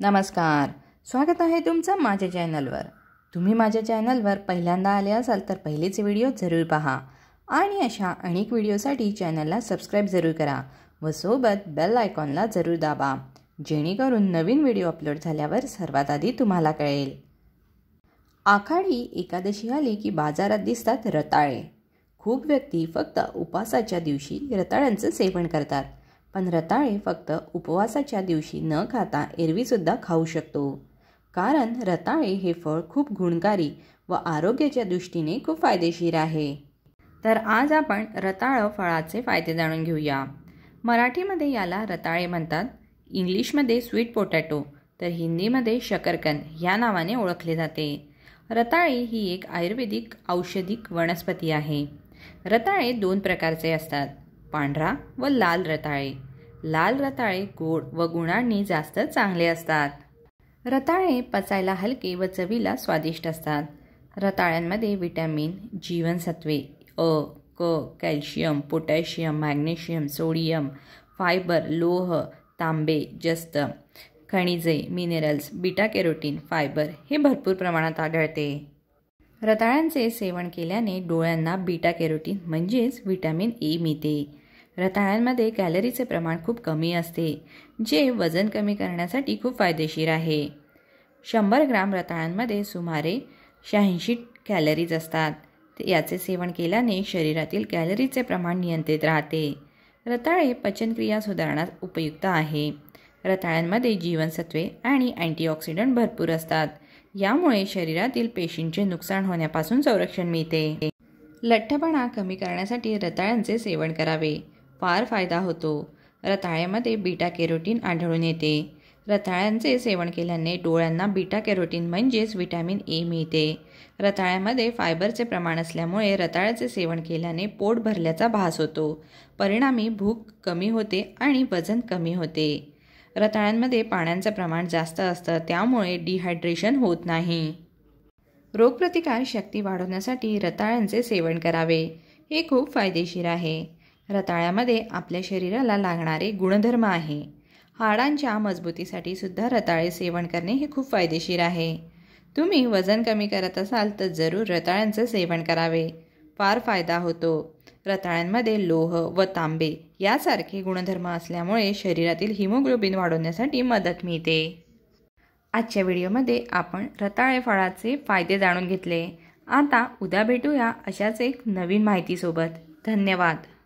नमस्कार स्वागत आहे तुमचं माझ्या चॅनलवर तुम्ही माझ्या चॅनलवर पहिल्यांदा आले असाल तर पहिलेच व्हिडिओ जरूर पहा आणि अशा अनेक व्हिडिओसाठी चॅनलला सबस्क्राईब जरूर करा व सोबत बेल आयकॉनला जरूर दाबा जेणेकरून नवीन व्हिडिओ अपलोड झाल्यावर सर्वात आधी तुम्हाला कळेल आखाडी एकादशी आली की बाजारात दिसतात रताळे खूप व्यक्ती फक्त उपासाच्या दिवशी रताळ्यांचं सेवन करतात पण रताळे फक्त उपवासाच्या दिवशी न खाता एरवीसुद्धा खाऊ शकतो कारण रताळे हे फळ खूप गुणकारी व आरोग्याच्या दृष्टीने खूप फायदेशीर आहे तर आज आपण रताळं फळाचे फायदे जाणून घेऊया मराठीमध्ये याला रताळे म्हणतात इंग्लिशमध्ये स्वीट पोटॅटो तर हिंदीमध्ये शकरकंद ह्या नावाने ओळखले जाते रताळे ही एक आयुर्वेदिक औषधिक वनस्पती आहे रताळे दोन प्रकारचे असतात पांढरा व लाल रताळे लाल रताळे गोड व गुणांनी जास्त चांगले असतात रताळे पचायला हलके व चवीला स्वादिष्ट असतात रताळ्यांमध्ये विटॅमिन जीवनसत्वे अ क calcium potassium magnesium sodium fibre लोह तांबे जस्त खनिजे मिनरल्स बीटा कॅरोटीन फायबर हे भरपूर प्रमाणात आढळते रताळ्यांचे सेवन केल्याने डोळ्यांना बीटा कॅरोटीन म्हणजेच व्हिटॅमिन ए मिळते रताळ्यांमध्ये कॅलरीचे प्रमाण खूप कमी असते जे वजन कमी करण्यासाठी खूप फायदेशीर आहे शंभर ग्राम रताळ्यांमध्ये सुमारे शहाऐंशी कॅलरीज असतात याचे सेवन केल्याने शरीरातील कॅलरीचे प्रमाण नियंत्रित राहते रताळे पचनक्रिया सुधारण्यास उपयुक्त आहे रताळ्यांमध्ये जीवनसत्वे आणि अँटीऑक्सिडंट भरपूर असतात यामुळे शरीरातील पेशींचे नुकसान होण्यापासून संरक्षण मिळते लठ्ठपणा कमी करण्यासाठी रताळ्यांचे सेवन करावे फार फायदा होतो रताळ्यामध्ये बीटा कॅरोटीन आढळून येते रताळ्यांचे सेवन केल्याने डोळ्यांना बीटा कॅरोटीन म्हणजेच व्हिटॅमिन ए मिळते रताळ्यामध्ये फायबरचे प्रमाण असल्यामुळे रताळ्याचे सेवन केल्याने पोट भरल्याचा भास होतो परिणामी भूक कमी होते आणि वजन कमी होते रताळ्यांमध्ये पाण्याचं प्रमाण जास्त असतं त्यामुळे डिहायड्रेशन होत नाही रोगप्रतिकार शक्ती वाढवण्यासाठी रताळ्यांचे सेवन करावे हे खूप फायदेशीर आहे रताळ्यामध्ये आपल्या शरीराला लागणारे गुणधर्म आहे हाडांच्या मजबूतीसाठी सुद्धा रताळे सेवन करणे हे खूप फायदेशीर आहे तुम्ही वजन कमी करत असाल तर जरूर रताळ्यांचं सेवन करावे फार फायदा होतो रताळ्यांमध्ये लोह व तांबे यासारखे गुणधर्म असल्यामुळे शरीरातील हिमोग्लोबिन वाढवण्यासाठी मदत मिळते आजच्या व्हिडिओमध्ये आपण रताळे फळाचे फायदे जाणून घेतले आता उद्या भेटूया अशाच एक नवीन माहितीसोबत धन्यवाद